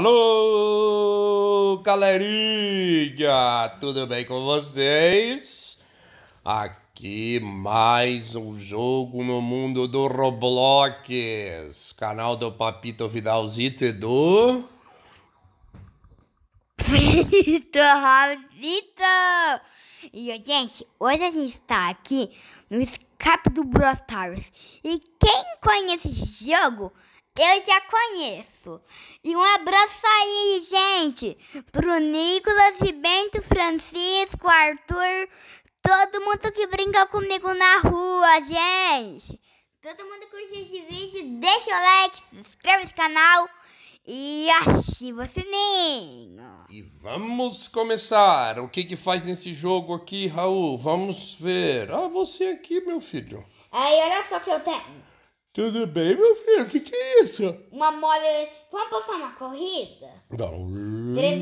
Alô, galerinha! Tudo bem com vocês? Aqui mais um jogo no mundo do Roblox, canal do Papito Vidalzito e do. Papito Rabito! E, gente, hoje a gente está aqui no escape do Brostars. E quem conhece esse jogo? eu já conheço. E um abraço aí, gente, pro Nicolas, Bento, Francisco, Arthur, todo mundo que brinca comigo na rua, gente. Todo mundo curte esse vídeo, deixa o like, se inscreve no canal e ativa o sininho. E vamos começar. O que que faz nesse jogo aqui, Raul? Vamos ver. Ah, você aqui, meu filho. Aí, olha só que eu tenho. Tudo bem, meu filho? O que, que é isso? Uma mola. Vamos passar uma corrida? Não. 3,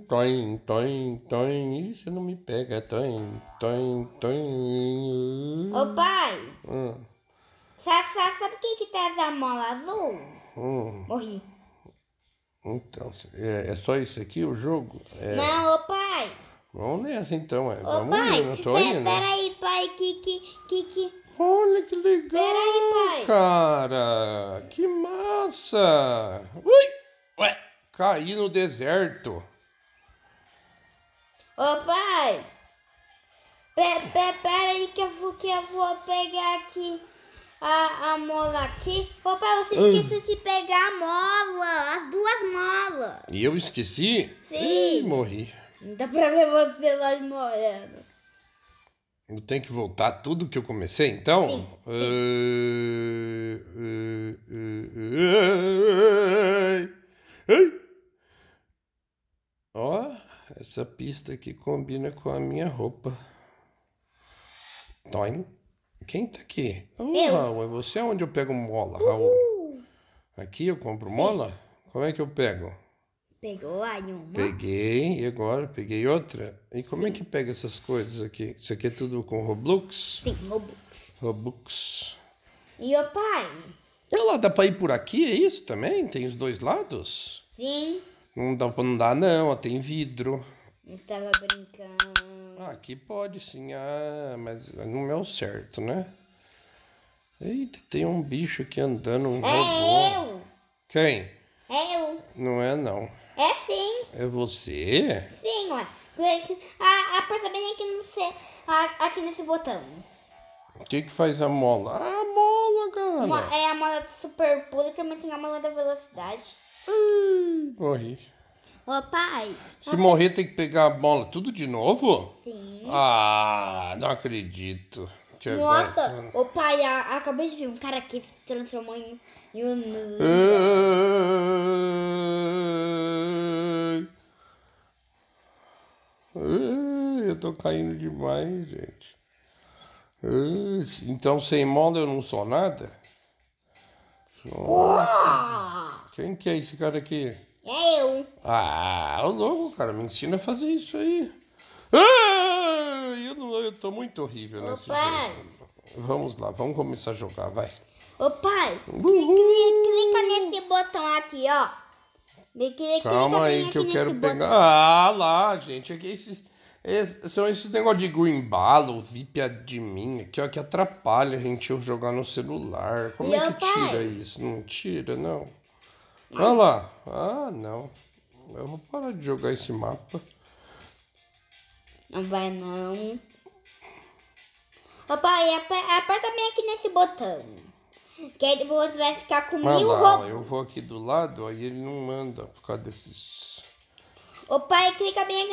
2. toin, toin. toim. Isso não me pega. Toin, toin, toin. Ô pai. Hum. sabe quem que traz a mola azul? Hum. Morri. Então, é, é só isso aqui o jogo? É... Não, ô pai. Vamos nessa então, é. Vamos pai, indo, eu tô indo. Peraí, pai, que, que, que, que... Olha que legal, peraí, pai. cara. Que massa. Ui, ué, caí no deserto. Ô, pai. Pe, pe, peraí que eu, que eu vou pegar aqui a, a mola aqui. Ô, pai, você hum. esqueceu de pegar a mola, as duas molas. E eu esqueci? Sim. Ih, morri. Não dá pra ver você lá morando. Eu tenho que voltar tudo que eu comecei, então? Sim, sim. Ó, essa pista aqui combina com a minha roupa. Toim. Quem tá aqui? Oh, eu. Raul, é você onde eu pego mola, Raul? Aqui eu compro mola? Como é que eu pego? Pegou aí uma? Peguei, e agora peguei outra. E como é Sim. é que pega essas coisas aqui? Isso aqui é tudo com Roblox? Sim, Robux. Robux. E o pai? Ela é, dá pra ir por aqui, é isso também? Tem os dois lados? Sim. Não dá pra não dar, não, ó, tem vidro. Eu tava brincando. Ah, aqui pode sim, ah, mas não é o certo, né? Eita, tem um bicho aqui andando, um é robô. Eu. Quem? É eu. Não é não. É sim. É você? Sim, ué. A, aperta bem aqui, no C, a, aqui nesse botão. O que que faz a mola? Ah, a mola, cara. é a mola do super pulo, também tem a mola da velocidade. Hum, morri. Ô pai. Se morrer tem que pegar a mola tudo de novo? Sim. Ah, não acredito. Te Nossa, agora... ô pai, a, acabei de ver um cara que se transformou em, um... eu tô caindo demais, gente. Então, sem moda eu não sou nada? Quem que é esse cara aqui? É eu. Ah, o louco, cara, me ensina a fazer isso aí. Ah, eu, não, eu tô muito horrível Ô, nesse pai. jogo. Vamos lá, vamos começar a jogar, vai. Ô pai, clica nesse botão aqui, ó. Clica, Calma aí que eu quero pegar. Ah, lá, gente, aqui é esse são esses negócio de green balo, vipia é de que, ó, é que atrapalha a gente jogar no celular. Como Meu é, é que pai? tira isso? Não tira, não. Olha lá. Ah, não. Eu vou parar de jogar esse mapa. Não vai, não. Papai, aperta bem aqui nesse botão. Que aí você vai ficar com mil lá, roupas. Eu vou aqui do lado, aí ele não manda por causa desses... O pai clica bem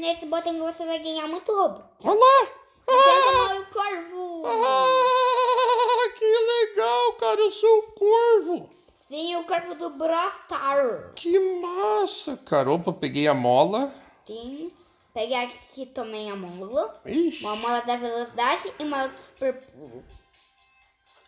nesse botão que você vai ganhar muito roubo. Olá! Ah! o corvo! Ah, que legal, cara! Eu sou o corvo! Sim, o corvo do Brastar. Que massa, cara! Opa, peguei a mola. Sim. Peguei aqui também a mola. Ixi. Uma mola da velocidade e uma mola do super pulo.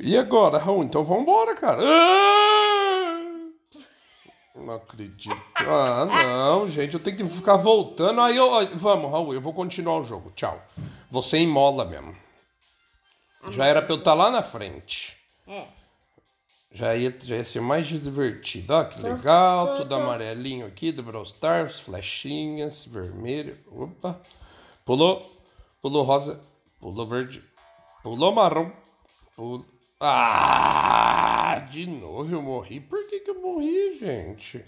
E agora, Raul? Então vambora, cara. Ah! Não acredito. Ah, não, gente, eu tenho que ficar voltando. Aí eu. Vamos, Raul, eu vou continuar o jogo. Tchau. Você imola mesmo. Já era pra eu estar tá lá na frente. É. Já ia, já ia ser mais divertido. Olha ah, que legal. Tudo amarelinho aqui do Brawl Stars, flechinhas, vermelho. Opa. Pulou. Pulou rosa. Pulou verde. Pulou marrom. Pulou. Ah! De novo eu morri. Por não gente.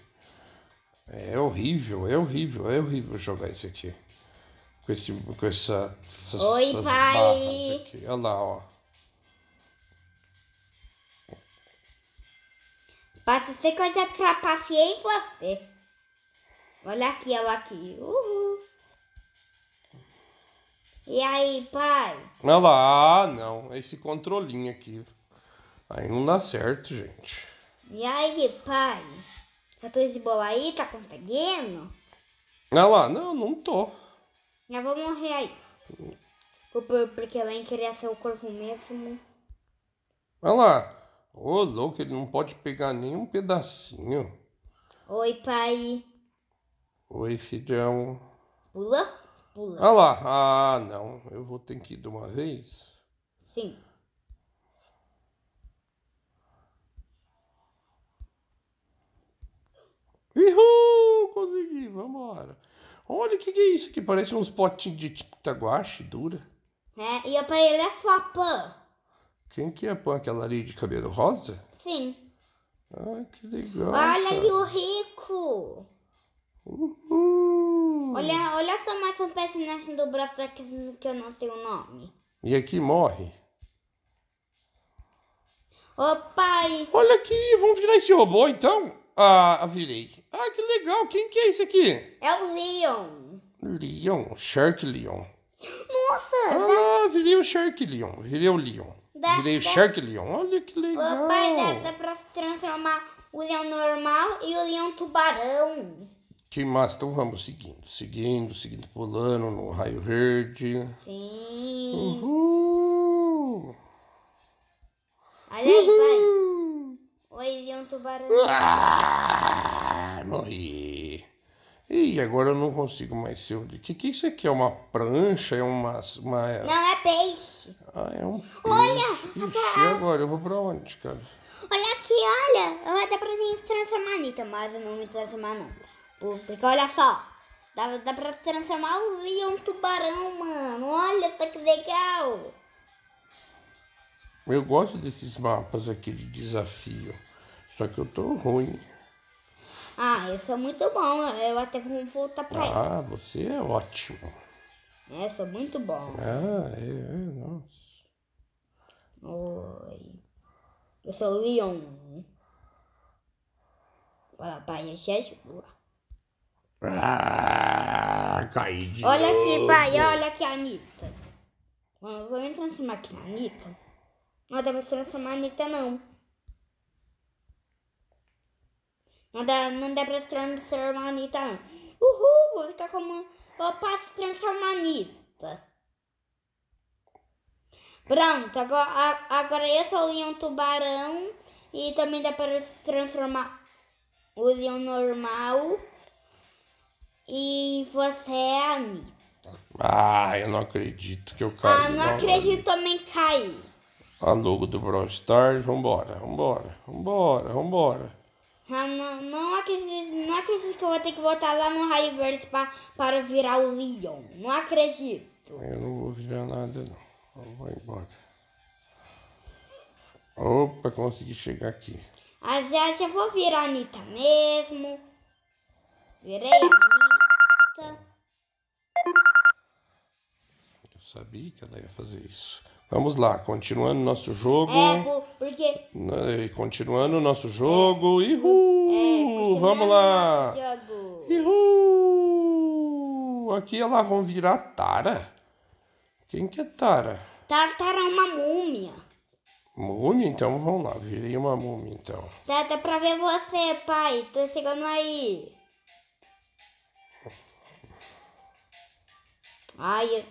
É horrível, é horrível, é horrível jogar isso aqui. Com, esse, com essa, essas, Oi, essas pai. barras aqui. Olha lá, ó. Passa ser que eu já trapaceei você. Olha aqui, eu aqui. Uhul. E aí, pai? Olha lá, não. Esse controlinho aqui. Aí não dá certo, gente. E aí, pai? Tá tudo de boa aí? Tá conseguindo? Ah lá, não, não tô. Já vou morrer aí. Porque eu ia queria ser o corpo mesmo. Olha lá. Ô, oh, louco, ele não pode pegar nem um pedacinho. Oi, pai. Oi, filhão. Pula? Pula. Olha lá. Ah, não. Eu vou ter que ir de uma vez. Sim. Uhul, consegui, vambora. Olha, o que, que é isso aqui? Parece uns potinhos de tinta dura. É, e é a ele é sua pã. Quem que é a pã? Aquela ali de cabelo rosa? Sim. Ah, que legal. Olha cara. aí o rico. Uhul. Olha, olha só mais um personagem do Brasil que, que eu não sei o nome. E aqui morre. Ô pai. Olha aqui, vamos virar esse robô então. Ah, virei. Ah, que legal. Quem que é esse aqui? É o Leon. Leon. Shark Leon. Nossa! Ah, virei o Shark Leon. Virei o Leon. Dá, virei o Shark Leon. Olha que legal. Papai, dá, dá pra transformar o leão normal e o leão tubarão. Que massa. Então vamos seguindo. Seguindo, seguindo, pulando no raio verde. Sim. Uhul. Olha aí, Uhul. pai. Oi, de um tubarão. Ah, E agora eu não consigo mais ser o. Que que é isso aqui é uma prancha? É uma. uma... Não, é peixe. Ah, é um. Olha! Ixi, a... agora eu vou pra onde, cara? Olha aqui, olha! Vai dar pra gente se transformar, Nita, então, mas eu não me transformar, não. Porque olha só, dá, dá pra se transformar em um tubarão, mano. Olha só que legal! Eu gosto desses mapas aqui de desafio. Só que eu tô ruim. Ah, eu é muito bom. Eu até vou voltar pra Ah, ele. você é ótimo. É, muito bom. Ah, é, é nossa. Oi. Eu sou o Leon. Olha, pai, eu boa. Ah, caí de Olha novo. aqui, pai, olha aqui a Anitta. vou entrar nessa máquina, Anitta. Não dá pra se transformar a Anitta, não. Não dá, não dá pra se transformar a Anitta, não. Uhul, vou ficar como... Opa, se transformar a Anitta. Pronto, agora, agora eu sou o leão tubarão. E também dá para se transformar o leão normal. E você é a Anitta. Ah, eu não acredito que eu caí. Ah, não, não acredito também cair a logo do Brawl Stars. Vambora, vambora, vambora, vambora. Ah, não, não, acredito, não acredito que eu vou ter que botar lá no raio verde pra, para virar o Leon. Não acredito. Eu não vou virar nada, não. Eu vou embora. Opa, consegui chegar aqui. Ah, já, já vou virar a Anitta mesmo. Virei a Anitta. Eu sabia que ela ia fazer isso. Vamos lá, continuando nosso jogo. É, porque... Né, e continuando o nosso jogo. É, Ihu! É, Vamos é lá! Jogo. Ihu! Aqui lá vão virar Tara. Quem que é Tara? Tara é uma múmia. Múmia? Então vamos lá, virei uma múmia então. Dá, até pra ver você, pai. Tô chegando aí. Ai,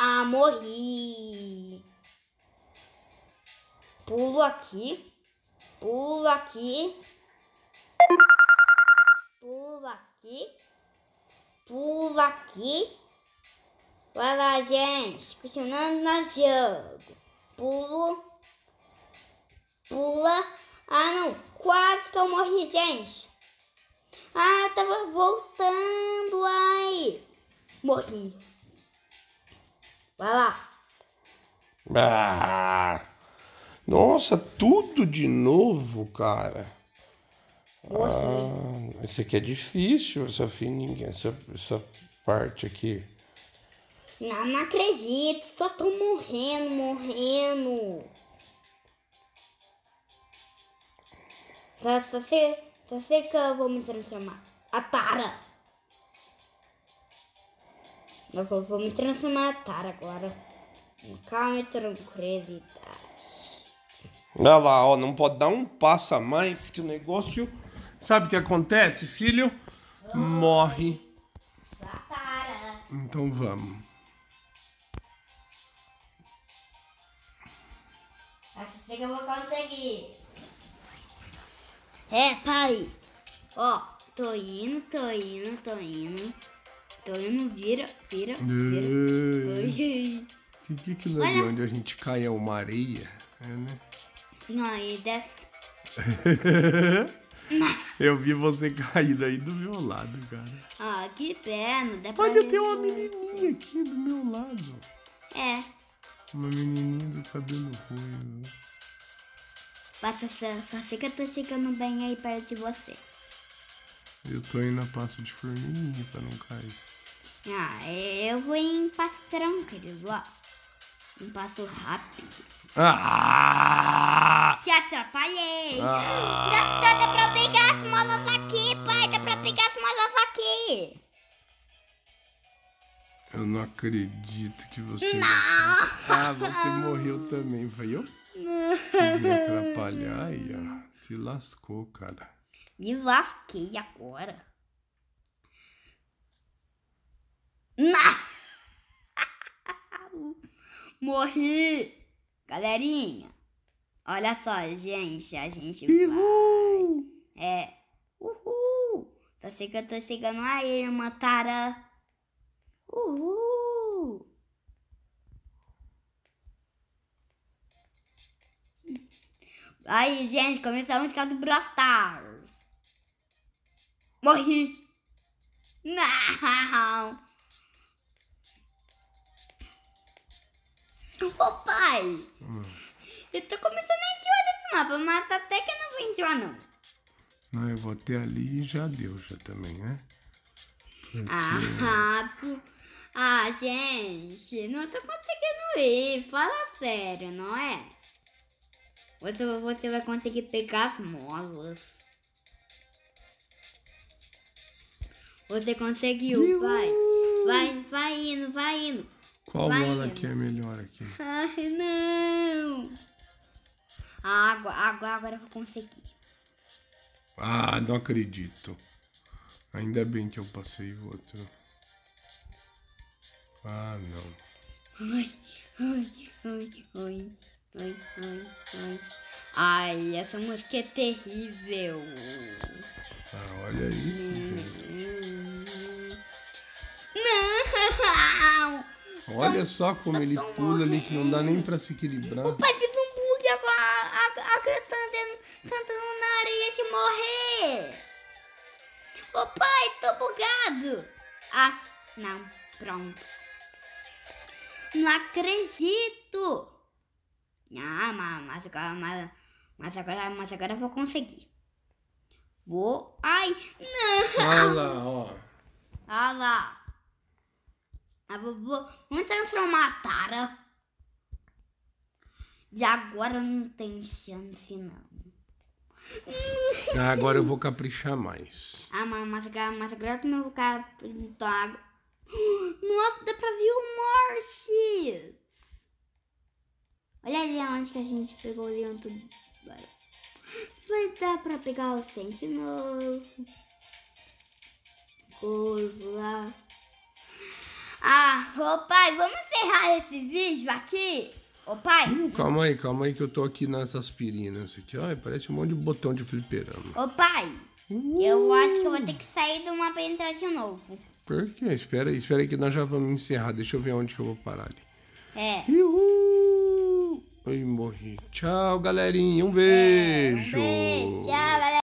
ah, morri. Pulo aqui. Pulo aqui. Pulo aqui. Pulo aqui. Vai lá, gente. Continuando no jogo. Pulo. Pula. Ah, não. Quase que eu morri, gente. Ah, tava voltando. Ai. Morri. Vai lá. Ah, nossa, tudo de novo, cara. Ah, esse aqui é difícil, essa fininha, essa, essa parte aqui. Não, não acredito, só tô morrendo, morrendo. Só, tá, tá sei, só tá sei que eu vou me transformar. A Tara. Mas vou me transformar agora. Com calma e tranquilidade. Olha lá, ó, não pode dar um passo a mais que o negócio. Sabe o que acontece, filho? Morre. Então vamos. Assim que eu vou conseguir. É, pai. Ó, tô indo, tô indo, tô indo. Tano, então, vira, vira, vira. O que que nós, Olha. onde a gente cai é uma areia? É, né? Não, aí, é deve... Eu vi você caindo aí do meu lado, cara. Ah, que pena. Dá Olha, tem uma menininha aqui do meu lado. É. Uma menininha do cabelo ruim. Passa, só, só sei que eu tô chegando bem aí perto de você. Eu tô indo a passo de formiguinha pra não cair. Ah, é, eu vou em passo tranquilo, ó. Um passo rápido. Ah! Te atrapalhei. Ah! Dá, dá, pra pegar as molas aqui, pai. Dá pra pegar as molas aqui. Eu não acredito que você... Não! Ah, você morreu também, viu? Quis me atrapalhar e ó. se lascou, cara. Me lasquei agora. Não! Morri! Galerinha, olha só, gente, a gente uhul. vai... É, uhul! Só sei que eu tô chegando aí, irmã Tara. Uhul! Aí, gente, começou a música do Brawl Stars. Morri! Não! Papai, hum. eu tô começando a enjoar desse mapa, mas até que eu não vou enjoar, não. Não, eu vou até ali e já deu, já também, né? Porque... Ah, ah, gente, não tô conseguindo ir, fala sério, não é? Você você vai conseguir pegar as molas. Você conseguiu, pai? Vai, vai indo, vai indo. Qual Vai bola que é melhor aqui? Ai, não. água, água, agora eu vou conseguir. Ah, não acredito. Ainda bem que eu passei o outro. Ah, não. Ai, ai, ai, ai, ai, ai, ai. Ai, essa música é terrível. Ah, olha hum. isso. Não! Olha então, só como ele pula ali que não dá nem pra se equilibrar. O pai fez um bug agora, a, a cantando na areia de morrer. Ô pai, tô bugado. Ah, não, pronto. Não acredito. Ah, mas agora, mas, mas agora, mas agora eu vou conseguir. Vou. Ai, não. Olha lá, ó. Olha lá. A vovó. Vamos transformar a Tara. E agora não tem chance, não. Agora eu vou caprichar mais. Ah, mas, mas agora eu vou caprichar. Nossa, dá pra ver o Morse! Olha ali onde que a gente pegou o leão tudo. Vai dar pra pegar o Sentinel. Curvo lá. Ah, ô pai, vamos encerrar esse vídeo aqui? Ô pai? Hum, calma aí, calma aí que eu tô aqui nas aspirinas aqui. Ai, parece um monte de botão de fliperama. Ô pai, uh. eu acho que eu vou ter que sair de uma e entrar de novo. Por quê? Espera aí, espera aí que nós já vamos encerrar. Deixa eu ver onde que eu vou parar ali. É. Uhul. Ai, morri. Tchau, galerinha. Um beijo. É, um beijo. Tchau, galera.